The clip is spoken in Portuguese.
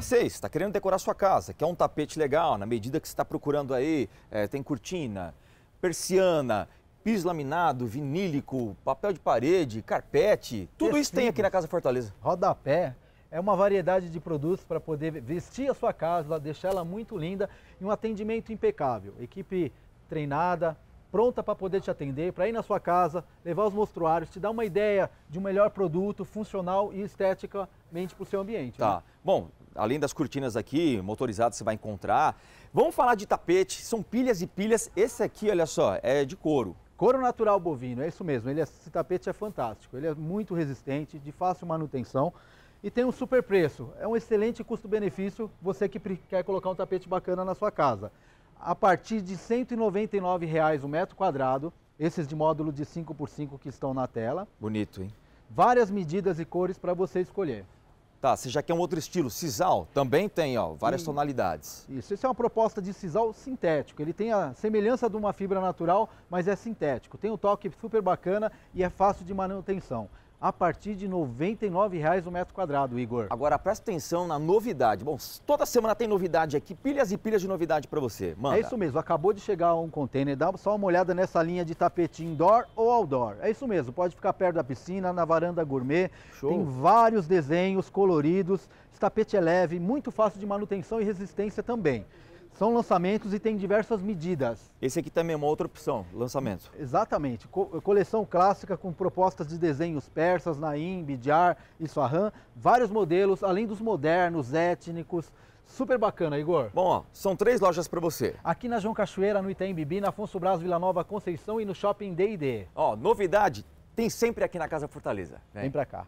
sei, você está querendo decorar sua casa, quer um tapete legal, na medida que você está procurando aí, é, tem cortina, persiana, piso laminado, vinílico, papel de parede, carpete, tudo Tecido. isso tem aqui na Casa Fortaleza. Rodapé, é uma variedade de produtos para poder vestir a sua casa, deixar ela muito linda e um atendimento impecável. Equipe treinada, pronta para poder te atender, para ir na sua casa, levar os mostruários, te dar uma ideia de um melhor produto funcional e esteticamente para o seu ambiente. Né? Tá. Né? Bom, além das cortinas aqui, motorizado você vai encontrar. Vamos falar de tapete, são pilhas e pilhas. Esse aqui, olha só, é de couro. Couro natural bovino, é isso mesmo. Ele, é, esse tapete é fantástico, ele é muito resistente, de fácil manutenção e tem um super preço. É um excelente custo-benefício você que quer colocar um tapete bacana na sua casa. A partir de R$ 199,00 o metro quadrado, esses de módulo de 5 por 5 que estão na tela. Bonito, hein? Várias medidas e cores para você escolher. Tá, você já quer um outro estilo, sisal, também tem ó, várias e, tonalidades. Isso, isso é uma proposta de sisal sintético. Ele tem a semelhança de uma fibra natural, mas é sintético. Tem um toque super bacana e é fácil de manutenção a partir de R$ 99,00 o metro quadrado, Igor. Agora presta atenção na novidade. Bom, toda semana tem novidade aqui, pilhas e pilhas de novidade para você. Manda. É isso mesmo, acabou de chegar um container, dá só uma olhada nessa linha de tapete indoor ou outdoor. É isso mesmo, pode ficar perto da piscina, na varanda gourmet. Show. Tem vários desenhos coloridos, esse tapete é leve, muito fácil de manutenção e resistência também. São lançamentos e tem diversas medidas. Esse aqui também é uma outra opção, lançamento. Exatamente. Co coleção clássica com propostas de desenhos persas, Naim, Bidjar, Isfahan, vários modelos, além dos modernos, étnicos. Super bacana, Igor. Bom, ó, são três lojas para você. Aqui na João Cachoeira, no Itaim Bibi, na Afonso Braz, Vila Nova, Conceição e no Shopping D&D. Ó, novidade tem sempre aqui na Casa Fortaleza. Vem, Vem para cá.